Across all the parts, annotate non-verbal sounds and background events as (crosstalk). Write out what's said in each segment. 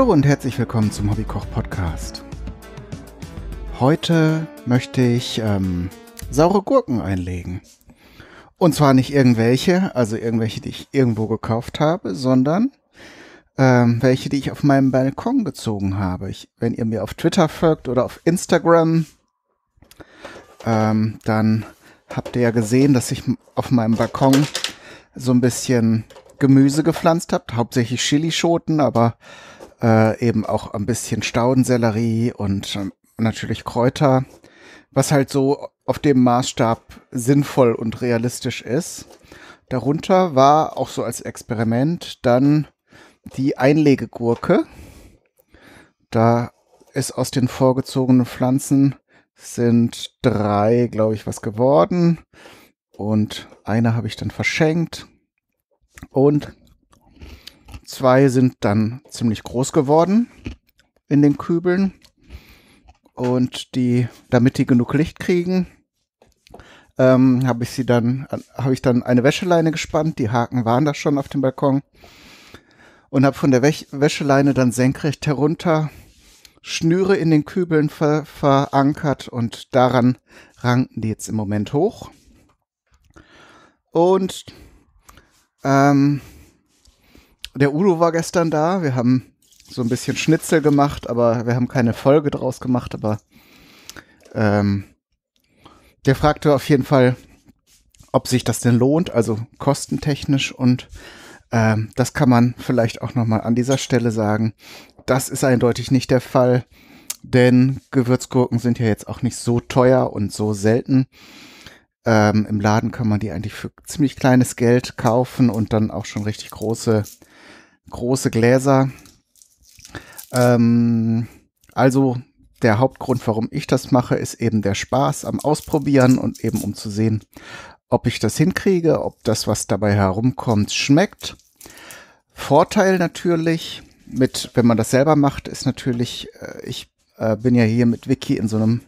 Hallo und herzlich willkommen zum Hobbykoch Podcast. Heute möchte ich ähm, saure Gurken einlegen. Und zwar nicht irgendwelche, also irgendwelche, die ich irgendwo gekauft habe, sondern ähm, welche, die ich auf meinem Balkon gezogen habe. Ich, wenn ihr mir auf Twitter folgt oder auf Instagram, ähm, dann habt ihr ja gesehen, dass ich auf meinem Balkon so ein bisschen Gemüse gepflanzt habe, hauptsächlich Chilischoten, aber äh, eben auch ein bisschen Staudensellerie und ähm, natürlich Kräuter, was halt so auf dem Maßstab sinnvoll und realistisch ist. Darunter war auch so als Experiment dann die Einlegegurke. Da ist aus den vorgezogenen Pflanzen sind drei, glaube ich, was geworden. Und eine habe ich dann verschenkt. Und zwei sind dann ziemlich groß geworden in den Kübeln. Und die, damit die genug Licht kriegen, ähm, habe ich sie dann, habe ich dann eine Wäscheleine gespannt. Die Haken waren da schon auf dem Balkon. Und habe von der Wäsch Wäscheleine dann senkrecht herunter Schnüre in den Kübeln ver verankert und daran ranken die jetzt im Moment hoch. Und ähm, der Udo war gestern da. Wir haben so ein bisschen Schnitzel gemacht, aber wir haben keine Folge draus gemacht. Aber ähm, der fragte auf jeden Fall, ob sich das denn lohnt, also kostentechnisch. Und ähm, das kann man vielleicht auch nochmal an dieser Stelle sagen. Das ist eindeutig nicht der Fall, denn Gewürzgurken sind ja jetzt auch nicht so teuer und so selten. Ähm, Im Laden kann man die eigentlich für ziemlich kleines Geld kaufen und dann auch schon richtig große große Gläser. Ähm, also der Hauptgrund, warum ich das mache, ist eben der Spaß am Ausprobieren und eben um zu sehen, ob ich das hinkriege, ob das, was dabei herumkommt, schmeckt. Vorteil natürlich, mit, wenn man das selber macht, ist natürlich, äh, ich äh, bin ja hier mit Vicky in so einem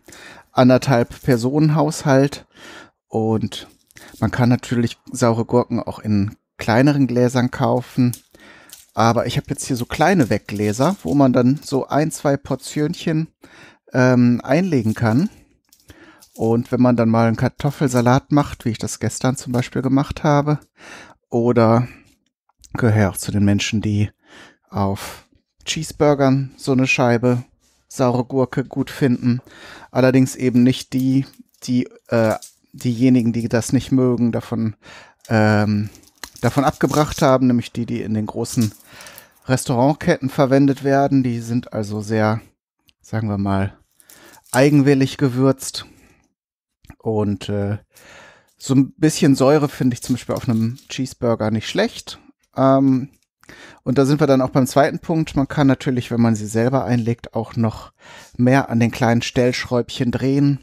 anderthalb Personen Haushalt und man kann natürlich saure Gurken auch in kleineren Gläsern kaufen. Aber ich habe jetzt hier so kleine Weggläser, wo man dann so ein, zwei Portionchen ähm, einlegen kann. Und wenn man dann mal einen Kartoffelsalat macht, wie ich das gestern zum Beispiel gemacht habe, oder gehöre auch zu den Menschen, die auf Cheeseburgern so eine Scheibe saure Gurke gut finden. Allerdings eben nicht die, die äh, diejenigen, die das nicht mögen, davon ähm, davon abgebracht haben, nämlich die, die in den großen Restaurantketten verwendet werden. Die sind also sehr, sagen wir mal, eigenwillig gewürzt. Und äh, so ein bisschen Säure finde ich zum Beispiel auf einem Cheeseburger nicht schlecht. Ähm, und da sind wir dann auch beim zweiten Punkt. Man kann natürlich, wenn man sie selber einlegt, auch noch mehr an den kleinen Stellschräubchen drehen,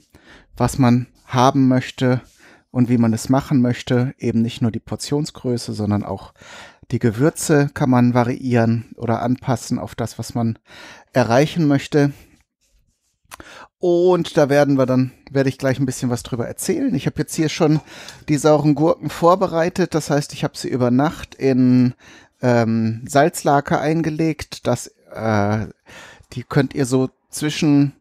was man haben möchte und wie man es machen möchte. Eben nicht nur die Portionsgröße, sondern auch die Gewürze kann man variieren oder anpassen auf das, was man erreichen möchte. Und da werden wir dann, werde ich gleich ein bisschen was drüber erzählen. Ich habe jetzt hier schon die sauren Gurken vorbereitet. Das heißt, ich habe sie über Nacht in ähm, Salzlake eingelegt. Das, äh, die könnt ihr so zwischen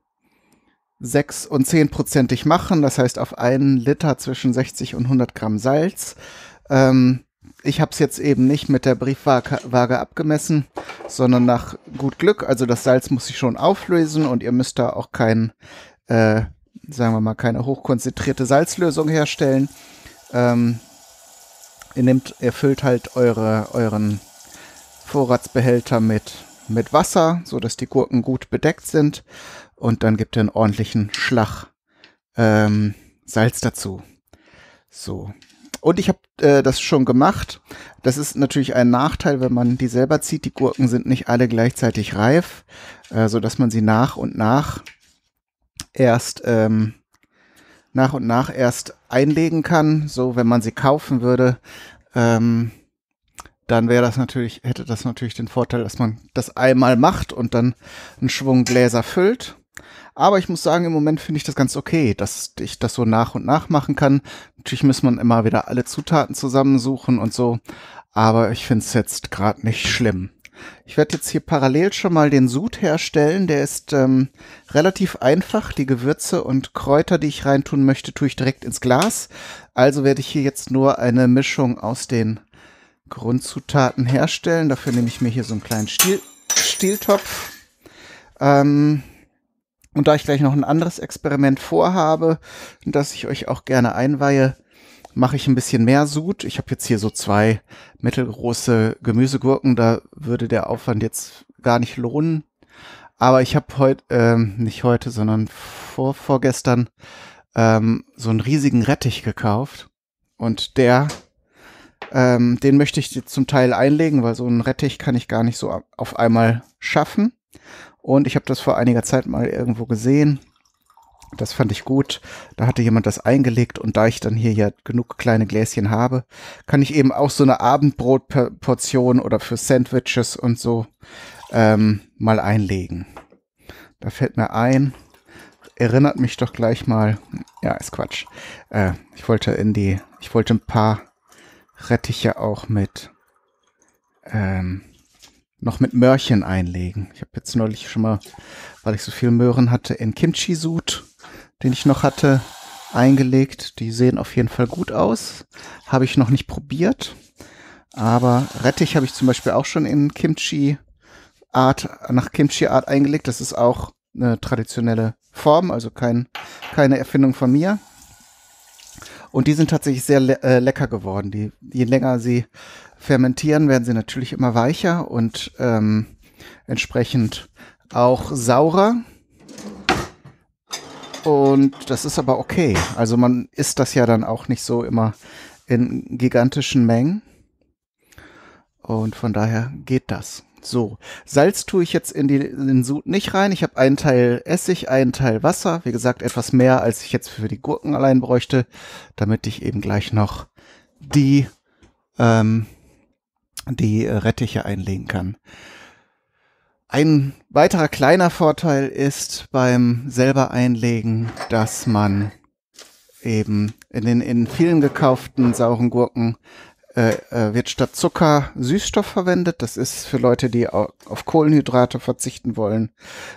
6 und 10 prozentig machen, das heißt auf einen Liter zwischen 60 und 100 Gramm Salz. Ähm, ich habe es jetzt eben nicht mit der Briefwaage abgemessen, sondern nach gut Glück. Also das Salz muss ich schon auflösen und ihr müsst da auch kein, äh, sagen wir mal, keine hochkonzentrierte Salzlösung herstellen. Ähm, ihr nehmt, ihr füllt halt eure, euren Vorratsbehälter mit, mit Wasser, sodass die Gurken gut bedeckt sind und dann gibt er einen ordentlichen Schlag ähm, Salz dazu. So. Und ich habe äh, das schon gemacht. Das ist natürlich ein Nachteil, wenn man die selber zieht. Die Gurken sind nicht alle gleichzeitig reif, äh, sodass man sie nach und nach erst ähm, nach und nach erst einlegen kann. So, wenn man sie kaufen würde, ähm, dann wäre das natürlich, hätte das natürlich den Vorteil, dass man das einmal macht und dann einen Schwung Gläser füllt. Aber ich muss sagen, im Moment finde ich das ganz okay, dass ich das so nach und nach machen kann. Natürlich muss man immer wieder alle Zutaten zusammensuchen und so. Aber ich finde es jetzt gerade nicht schlimm. Ich werde jetzt hier parallel schon mal den Sud herstellen. Der ist ähm, relativ einfach. Die Gewürze und Kräuter, die ich reintun möchte, tue ich direkt ins Glas. Also werde ich hier jetzt nur eine Mischung aus den Grundzutaten herstellen. Dafür nehme ich mir hier so einen kleinen Stiel Stieltopf. Ähm, und da ich gleich noch ein anderes Experiment vorhabe, das ich euch auch gerne einweihe, mache ich ein bisschen mehr Sud. Ich habe jetzt hier so zwei mittelgroße Gemüsegurken, da würde der Aufwand jetzt gar nicht lohnen. Aber ich habe heute, ähm, nicht heute, sondern vor, vorgestern ähm, so einen riesigen Rettich gekauft. Und der, ähm, den möchte ich zum Teil einlegen, weil so einen Rettich kann ich gar nicht so auf einmal schaffen. Und ich habe das vor einiger Zeit mal irgendwo gesehen. Das fand ich gut. Da hatte jemand das eingelegt und da ich dann hier ja genug kleine Gläschen habe, kann ich eben auch so eine Abendbrotportion oder für Sandwiches und so ähm, mal einlegen. Da fällt mir ein, erinnert mich doch gleich mal. Ja, ist Quatsch. Äh, ich wollte in die, ich wollte ein paar Rettiche auch mit ähm, noch mit Möhrchen einlegen. Ich habe jetzt neulich schon mal, weil ich so viel Möhren hatte, in Kimchi-Sud, den ich noch hatte, eingelegt. Die sehen auf jeden Fall gut aus. Habe ich noch nicht probiert. Aber Rettich habe ich zum Beispiel auch schon in Kimchi-Art, nach Kimchi-Art eingelegt. Das ist auch eine traditionelle Form, also kein, keine Erfindung von mir. Und die sind tatsächlich sehr le äh, lecker geworden. Die, je länger sie fermentieren, werden sie natürlich immer weicher und ähm, entsprechend auch saurer. Und das ist aber okay. Also man isst das ja dann auch nicht so immer in gigantischen Mengen. Und von daher geht das. So, Salz tue ich jetzt in, die, in den Sud nicht rein. Ich habe einen Teil Essig, einen Teil Wasser. Wie gesagt, etwas mehr, als ich jetzt für die Gurken allein bräuchte, damit ich eben gleich noch die, ähm, die äh, Rettiche einlegen kann. Ein weiterer kleiner Vorteil ist beim selber einlegen, dass man eben in den in vielen gekauften sauren Gurken äh, äh, wird statt Zucker Süßstoff verwendet. Das ist für Leute, die auf Kohlenhydrate verzichten wollen,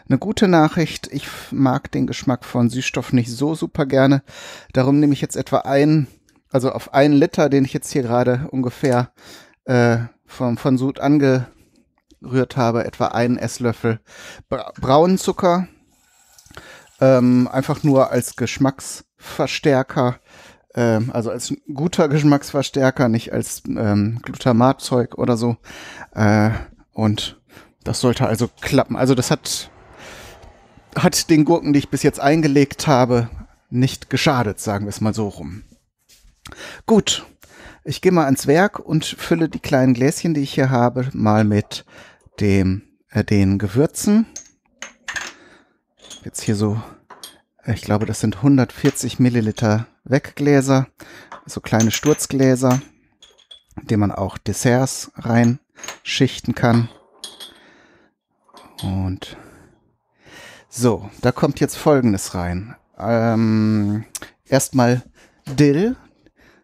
eine gute Nachricht. Ich mag den Geschmack von Süßstoff nicht so super gerne. Darum nehme ich jetzt etwa einen, also auf einen Liter, den ich jetzt hier gerade ungefähr äh, vom, von Sud angerührt habe, etwa einen Esslöffel Bra braunen Zucker. Ähm, einfach nur als Geschmacksverstärker ähm, also als guter Geschmacksverstärker, nicht als ähm, Glutamatzeug oder so. Äh, und das sollte also klappen. Also das hat, hat den Gurken, die ich bis jetzt eingelegt habe, nicht geschadet, sagen wir es mal so rum. Gut, ich gehe mal ans Werk und fülle die kleinen Gläschen, die ich hier habe, mal mit dem, äh, den Gewürzen. Jetzt hier so ich glaube, das sind 140 Milliliter Weggläser, so kleine Sturzgläser, in denen man auch Desserts reinschichten kann. Und so, da kommt jetzt folgendes rein. Ähm, erstmal Dill.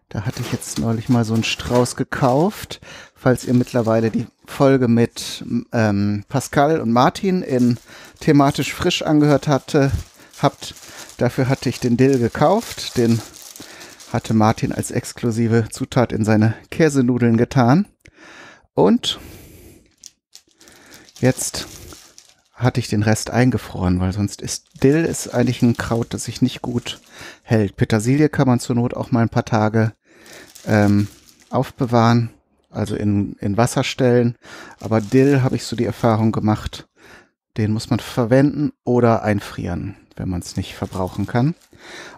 Da hatte ich jetzt neulich mal so einen Strauß gekauft. Falls ihr mittlerweile die Folge mit ähm, Pascal und Martin in thematisch frisch angehört hatte, habt. Dafür hatte ich den Dill gekauft. Den hatte Martin als exklusive Zutat in seine Käsenudeln getan. Und jetzt hatte ich den Rest eingefroren, weil sonst ist Dill ist eigentlich ein Kraut, das sich nicht gut hält. Petersilie kann man zur Not auch mal ein paar Tage ähm, aufbewahren, also in, in Wasser stellen. Aber Dill habe ich so die Erfahrung gemacht, den muss man verwenden oder einfrieren wenn man es nicht verbrauchen kann.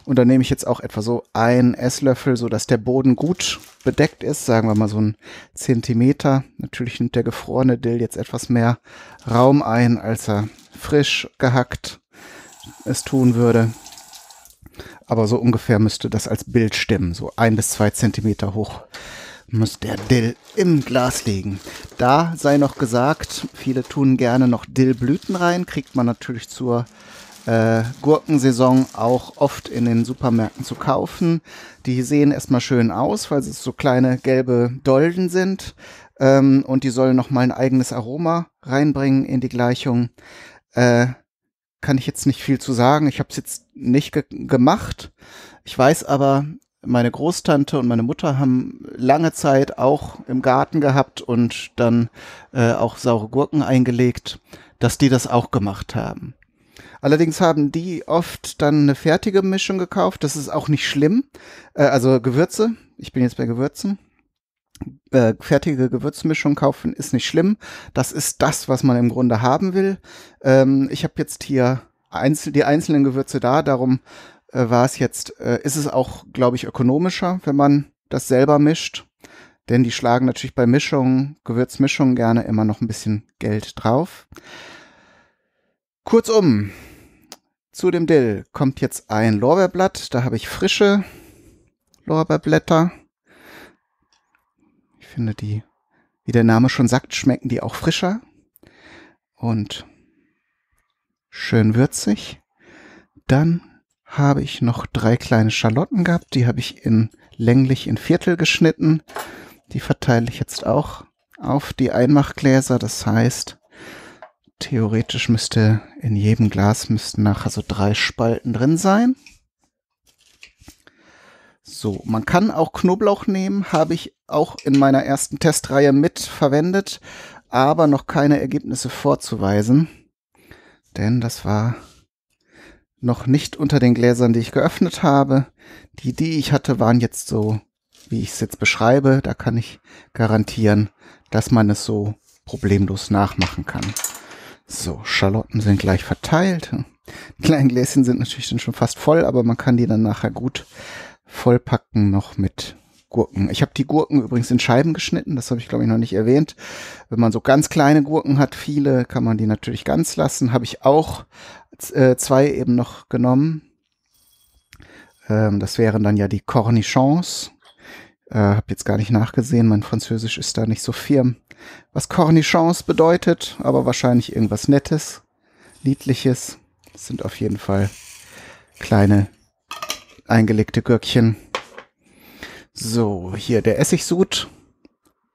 Und dann nehme ich jetzt auch etwa so einen Esslöffel, so dass der Boden gut bedeckt ist, sagen wir mal so einen Zentimeter. Natürlich nimmt der gefrorene Dill jetzt etwas mehr Raum ein, als er frisch gehackt es tun würde. Aber so ungefähr müsste das als Bild stimmen. So ein bis zwei Zentimeter hoch müsste der Dill im Glas liegen. Da sei noch gesagt, viele tun gerne noch Dillblüten rein, kriegt man natürlich zur äh, Gurkensaison auch oft in den Supermärkten zu kaufen. Die sehen erstmal schön aus, weil es so kleine gelbe Dolden sind. Ähm, und die sollen nochmal ein eigenes Aroma reinbringen in die Gleichung. Äh, kann ich jetzt nicht viel zu sagen. Ich habe es jetzt nicht ge gemacht. Ich weiß aber, meine Großtante und meine Mutter haben lange Zeit auch im Garten gehabt und dann äh, auch saure Gurken eingelegt, dass die das auch gemacht haben. Allerdings haben die oft dann eine fertige Mischung gekauft. Das ist auch nicht schlimm. Äh, also Gewürze. Ich bin jetzt bei Gewürzen. Äh, fertige Gewürzmischung kaufen ist nicht schlimm. Das ist das, was man im Grunde haben will. Ähm, ich habe jetzt hier einzel die einzelnen Gewürze da. Darum äh, war es jetzt, äh, ist es auch, glaube ich, ökonomischer, wenn man das selber mischt. Denn die schlagen natürlich bei Mischungen, Gewürzmischungen gerne immer noch ein bisschen Geld drauf. Kurzum, zu dem Dill kommt jetzt ein Lorbeerblatt. Da habe ich frische Lorbeerblätter. Ich finde die, wie der Name schon sagt, schmecken die auch frischer und schön würzig. Dann habe ich noch drei kleine Schalotten gehabt. Die habe ich in länglich in Viertel geschnitten. Die verteile ich jetzt auch auf die Einmachgläser. Das heißt, Theoretisch müsste in jedem Glas müssten nachher so drei Spalten drin sein. So, man kann auch Knoblauch nehmen, habe ich auch in meiner ersten Testreihe mit verwendet, aber noch keine Ergebnisse vorzuweisen, denn das war noch nicht unter den Gläsern, die ich geöffnet habe. Die, die ich hatte, waren jetzt so, wie ich es jetzt beschreibe. Da kann ich garantieren, dass man es so problemlos nachmachen kann. So, Schalotten sind gleich verteilt. Die kleinen Gläschen sind natürlich dann schon fast voll, aber man kann die dann nachher gut vollpacken noch mit Gurken. Ich habe die Gurken übrigens in Scheiben geschnitten, das habe ich glaube ich noch nicht erwähnt. Wenn man so ganz kleine Gurken hat, viele, kann man die natürlich ganz lassen. Habe ich auch äh, zwei eben noch genommen. Ähm, das wären dann ja die Cornichons. Äh, habe jetzt gar nicht nachgesehen, mein Französisch ist da nicht so firm was Cornichons bedeutet, aber wahrscheinlich irgendwas Nettes, Niedliches. Das sind auf jeden Fall kleine eingelegte Gürkchen. So, hier der Essigsud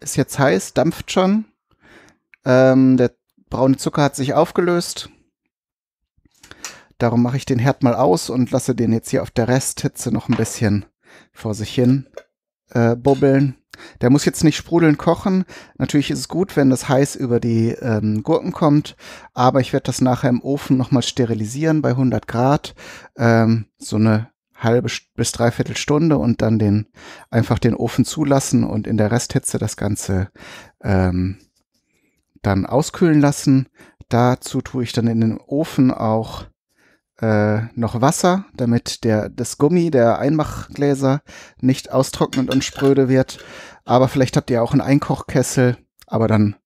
ist jetzt heiß, dampft schon. Ähm, der braune Zucker hat sich aufgelöst. Darum mache ich den Herd mal aus und lasse den jetzt hier auf der Resthitze noch ein bisschen vor sich hin äh, bubbeln. Der muss jetzt nicht sprudeln kochen. Natürlich ist es gut, wenn das heiß über die ähm, Gurken kommt, aber ich werde das nachher im Ofen nochmal sterilisieren bei 100 Grad. Ähm, so eine halbe bis dreiviertel Stunde und dann den einfach den Ofen zulassen und in der Resthitze das Ganze ähm, dann auskühlen lassen. Dazu tue ich dann in den Ofen auch äh, noch Wasser, damit der, das Gummi der Einmachgläser nicht austrocknend und spröde wird. Aber vielleicht habt ihr auch einen Einkochkessel, aber dann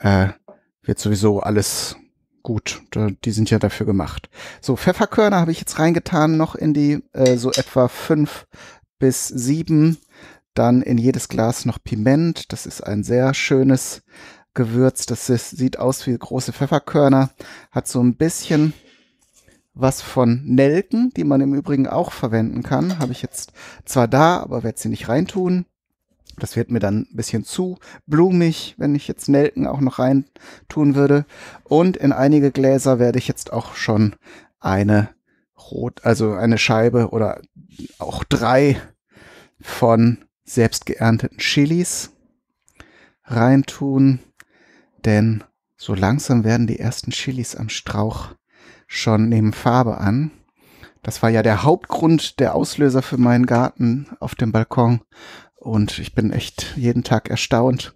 äh, wird sowieso alles gut. Die sind ja dafür gemacht. So, Pfefferkörner habe ich jetzt reingetan, noch in die äh, so etwa fünf bis sieben. Dann in jedes Glas noch Piment. Das ist ein sehr schönes Gewürz. Das ist, sieht aus wie große Pfefferkörner. Hat so ein bisschen was von Nelken, die man im Übrigen auch verwenden kann. Habe ich jetzt zwar da, aber werde sie nicht reintun. Das wird mir dann ein bisschen zu blumig, wenn ich jetzt Nelken auch noch reintun würde. Und in einige Gläser werde ich jetzt auch schon eine Rot, also eine Scheibe oder auch drei von selbst geernteten Chilis reintun. Denn so langsam werden die ersten Chilis am Strauch schon neben Farbe an. Das war ja der Hauptgrund, der Auslöser für meinen Garten auf dem Balkon. Und ich bin echt jeden Tag erstaunt,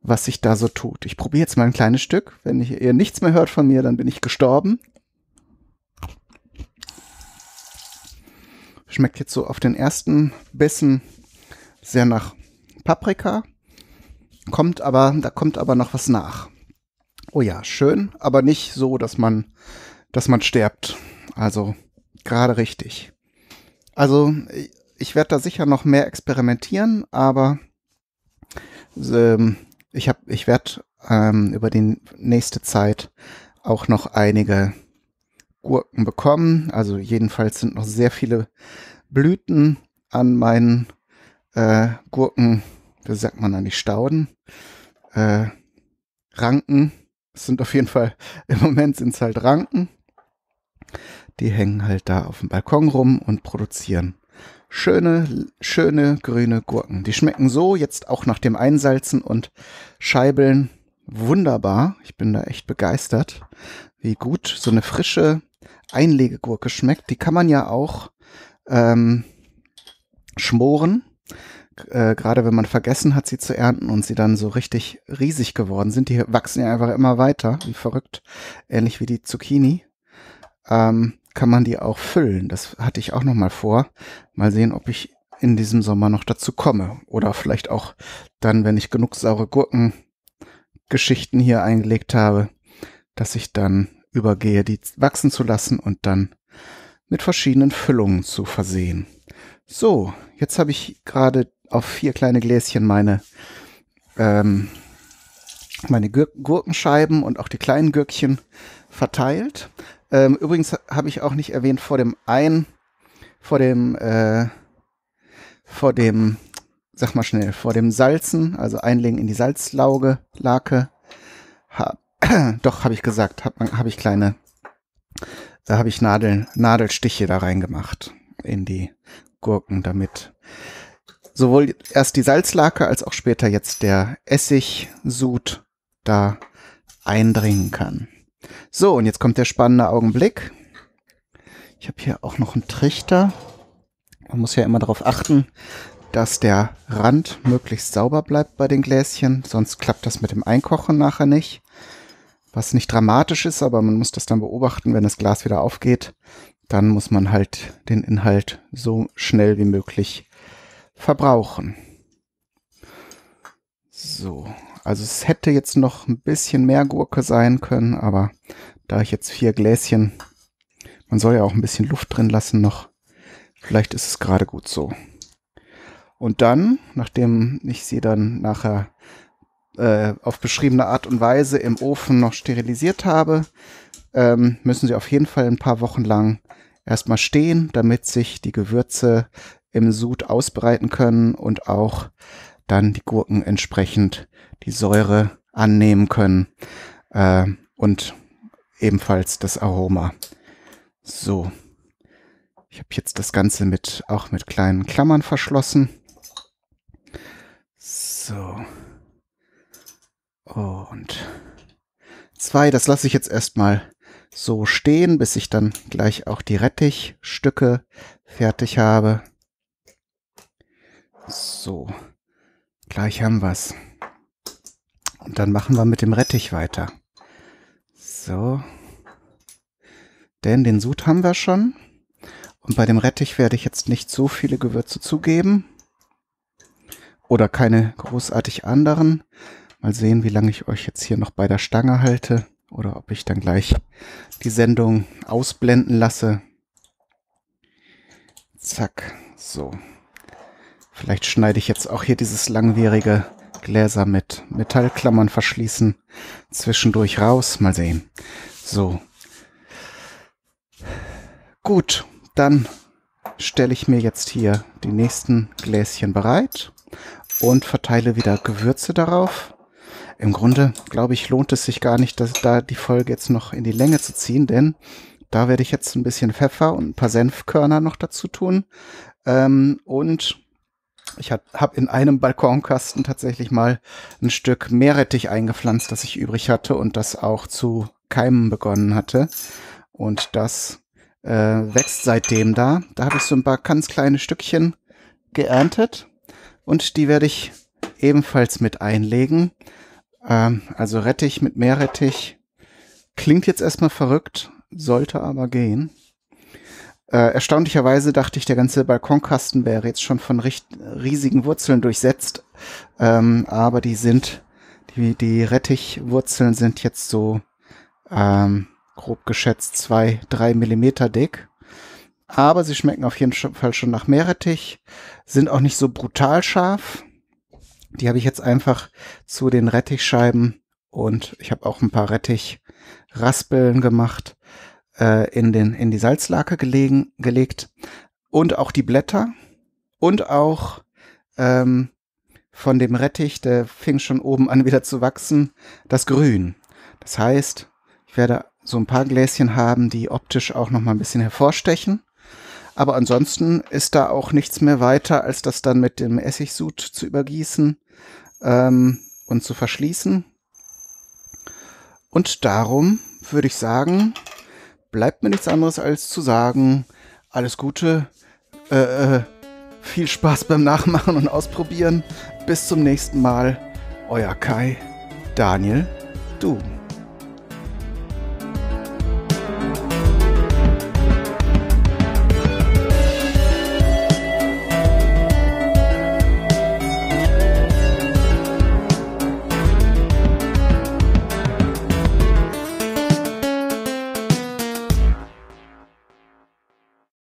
was sich da so tut. Ich probiere jetzt mal ein kleines Stück. Wenn ihr nichts mehr hört von mir, dann bin ich gestorben. Schmeckt jetzt so auf den ersten Bissen sehr nach Paprika. Kommt aber, da kommt aber noch was nach. Oh ja, schön, aber nicht so, dass man dass man stirbt. Also gerade richtig. Also ich werde da sicher noch mehr experimentieren, aber ähm, ich habe, ich werde ähm, über die nächste Zeit auch noch einige Gurken bekommen. Also jedenfalls sind noch sehr viele Blüten an meinen äh, Gurken, wie sagt man die Stauden, äh, Ranken. Es sind auf jeden Fall, (laughs) im Moment sind es halt Ranken die hängen halt da auf dem Balkon rum und produzieren schöne, schöne grüne Gurken. Die schmecken so jetzt auch nach dem Einsalzen und Scheibeln wunderbar. Ich bin da echt begeistert, wie gut so eine frische Einlegegurke schmeckt. Die kann man ja auch ähm, schmoren. Äh, gerade wenn man vergessen hat, sie zu ernten und sie dann so richtig riesig geworden sind. Die wachsen ja einfach immer weiter, wie verrückt. Ähnlich wie die Zucchini. Ähm, kann man die auch füllen. Das hatte ich auch noch mal vor. Mal sehen, ob ich in diesem Sommer noch dazu komme. Oder vielleicht auch dann, wenn ich genug saure Gurken Geschichten hier eingelegt habe, dass ich dann übergehe, die wachsen zu lassen und dann mit verschiedenen Füllungen zu versehen. So, jetzt habe ich gerade auf vier kleine Gläschen meine, ähm, meine Gurkenscheiben und auch die kleinen Gürkchen verteilt. Ähm, übrigens habe ich auch nicht erwähnt vor dem ein, vor dem, äh, vor dem, sag mal schnell, vor dem Salzen, also einlegen in die Salzlauge, Lake, ha, (clears throat) doch habe ich gesagt, habe hab ich kleine, da äh, habe ich Nadel, Nadelstiche da reingemacht in die Gurken, damit sowohl erst die Salzlake als auch später jetzt der Essigsud da eindringen kann. So, und jetzt kommt der spannende Augenblick. Ich habe hier auch noch einen Trichter. Man muss ja immer darauf achten, dass der Rand möglichst sauber bleibt bei den Gläschen, sonst klappt das mit dem Einkochen nachher nicht. Was nicht dramatisch ist, aber man muss das dann beobachten, wenn das Glas wieder aufgeht. Dann muss man halt den Inhalt so schnell wie möglich verbrauchen. So, also es hätte jetzt noch ein bisschen mehr Gurke sein können, aber da ich jetzt vier Gläschen, man soll ja auch ein bisschen Luft drin lassen noch, vielleicht ist es gerade gut so. Und dann, nachdem ich sie dann nachher äh, auf beschriebene Art und Weise im Ofen noch sterilisiert habe, ähm, müssen sie auf jeden Fall ein paar Wochen lang erstmal stehen, damit sich die Gewürze im Sud ausbreiten können und auch dann die Gurken entsprechend die Säure annehmen können äh, und ebenfalls das Aroma. So, ich habe jetzt das Ganze mit auch mit kleinen Klammern verschlossen. So und zwei, das lasse ich jetzt erstmal so stehen, bis ich dann gleich auch die Rettichstücke fertig habe. So. Gleich haben wir's. Und dann machen wir mit dem Rettich weiter. So. Denn den Sud haben wir schon. Und bei dem Rettich werde ich jetzt nicht so viele Gewürze zugeben. Oder keine großartig anderen. Mal sehen, wie lange ich euch jetzt hier noch bei der Stange halte. Oder ob ich dann gleich die Sendung ausblenden lasse. Zack. So. Vielleicht schneide ich jetzt auch hier dieses langwierige Gläser mit Metallklammern verschließen. Zwischendurch raus. Mal sehen. So. Gut, dann stelle ich mir jetzt hier die nächsten Gläschen bereit und verteile wieder Gewürze darauf. Im Grunde, glaube ich, lohnt es sich gar nicht, dass da die Folge jetzt noch in die Länge zu ziehen, denn da werde ich jetzt ein bisschen Pfeffer und ein paar Senfkörner noch dazu tun. Ähm, und ich habe in einem Balkonkasten tatsächlich mal ein Stück Meerrettich eingepflanzt, das ich übrig hatte und das auch zu keimen begonnen hatte. Und das äh, wächst seitdem da. Da habe ich so ein paar ganz kleine Stückchen geerntet und die werde ich ebenfalls mit einlegen. Ähm, also Rettich mit Meerrettich. Klingt jetzt erstmal verrückt, sollte aber gehen. Äh, erstaunlicherweise dachte ich, der ganze Balkonkasten wäre jetzt schon von richt riesigen Wurzeln durchsetzt, ähm, aber die sind, die, die Rettichwurzeln sind jetzt so ähm, grob geschätzt zwei, drei Millimeter dick. Aber sie schmecken auf jeden Fall schon nach Meerrettich, sind auch nicht so brutal scharf. Die habe ich jetzt einfach zu den Rettichscheiben und ich habe auch ein paar Rettichraspeln gemacht äh, in, den, in die Salzlake gelegen, gelegt und auch die Blätter und auch ähm, von dem Rettich, der fing schon oben an wieder zu wachsen, das Grün. Das heißt, ich werde so ein paar Gläschen haben, die optisch auch noch mal ein bisschen hervorstechen. Aber ansonsten ist da auch nichts mehr weiter, als das dann mit dem Essigsud zu übergießen ähm, und zu verschließen. Und darum würde ich sagen, bleibt mir nichts anderes als zu sagen, alles Gute, äh, äh, viel Spaß beim Nachmachen und Ausprobieren. Bis zum nächsten Mal. Euer Kai, Daniel, du.